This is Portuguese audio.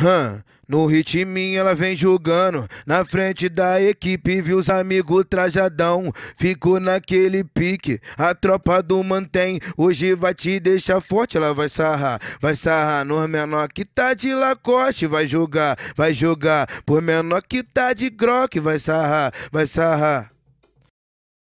Hum, no ritminho ela vem jogando na frente da equipe viu os amigos trajadão, ficou naquele pique, a tropa do mantém, hoje vai te deixar forte, ela vai sarrar, vai sarrar no menor que tá de lacoste, vai jogar, vai jogar, por menor que tá de groque, vai sarrar, vai sarrar.